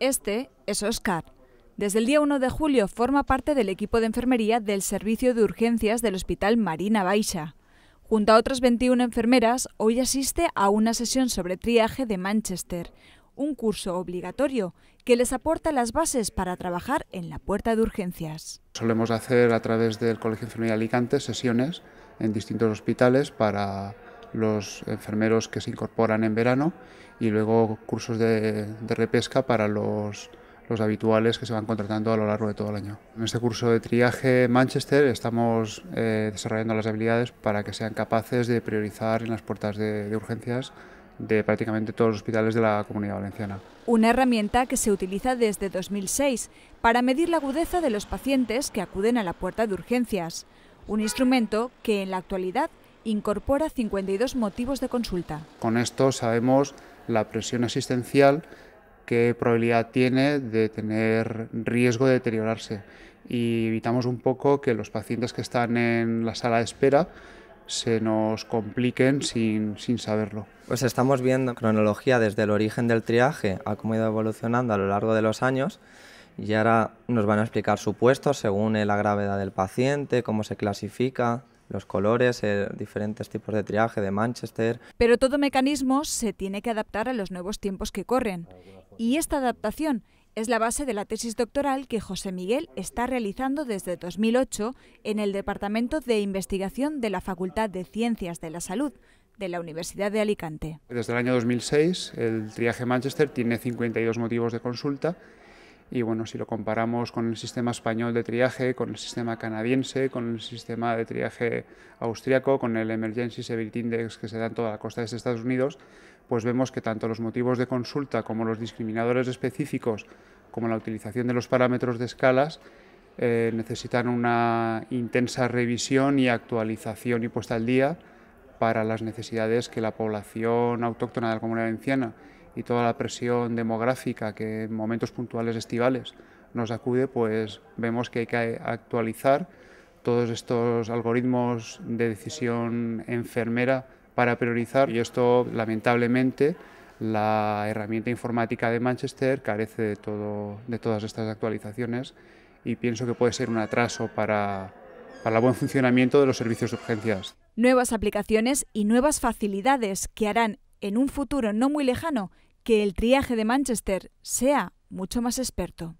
Este es Oscar. Desde el día 1 de julio forma parte del equipo de enfermería del Servicio de Urgencias del Hospital Marina Baixa. Junto a otras 21 enfermeras, hoy asiste a una sesión sobre triaje de Manchester, un curso obligatorio que les aporta las bases para trabajar en la puerta de urgencias. Solemos hacer a través del Colegio de Enfermería de Alicante sesiones en distintos hospitales para los enfermeros que se incorporan en verano y luego cursos de, repesca para los, habituales que se van contratando a lo largo de todo el año. En este curso de triaje Manchester estamos eh, desarrollando las habilidades para que sean capaces de priorizar en las puertas de, de urgencias de prácticamente todos los hospitales de la comunidad valenciana. Una herramienta que se utiliza desde 2006 para medir la agudeza de los pacientes que acuden a la puerta de urgencias. Un instrumento que en la actualidad incorpora 52 motivos de consulta. Con esto sabemos la presión asistencial, qué probabilidad tiene de tener riesgo de deteriorarse y evitamos un poco que los pacientes que están en la sala de espera se nos compliquen sin, saberlo. Pues estamos viendo cronología desde el origen del triaje a cómo ha ido evolucionando a lo largo de los años y ahora nos van a explicar supuestos según la gravedad del paciente, cómo se clasifica, los colores, eh, diferentes tipos de triaje de Manchester. Pero todo mecanismo se tiene que adaptar a los nuevos tiempos que corren. Y esta adaptación es la base de la tesis doctoral que José Miguel está realizando desde 2008 en el Departamento de Investigación de la Facultad de Ciencias de la Salud de la Universidad de Alicante. Desde el año 2006, el triaje Manchester tiene 52 motivos de consulta y bueno, si lo comparamos con el sistema español de triaje, con el sistema canadiense, con el sistema de triaje austriaco, con el Emergency Severity Index que se da en toda la costa de Estados Unidos, pues vemos que tanto los motivos de consulta como los discriminadores específicos, como la utilización de los parámetros de escalas, eh, necesitan una intensa revisión y actualización y puesta al día para las necesidades que la población autóctona de la comunidad valenciana y toda la presión demográfica que en momentos puntuales estivales nos acude, pues vemos que hay que actualizar todos estos algoritmos de decisión enfermera para priorizar y esto lamentablemente la herramienta informática de Manchester carece de, todo, de todas estas actualizaciones y pienso que puede ser un atraso para, para el buen funcionamiento de los servicios de urgencias. Nuevas aplicaciones y nuevas facilidades que harán en un futuro no muy lejano que el triaje de Manchester sea mucho más experto.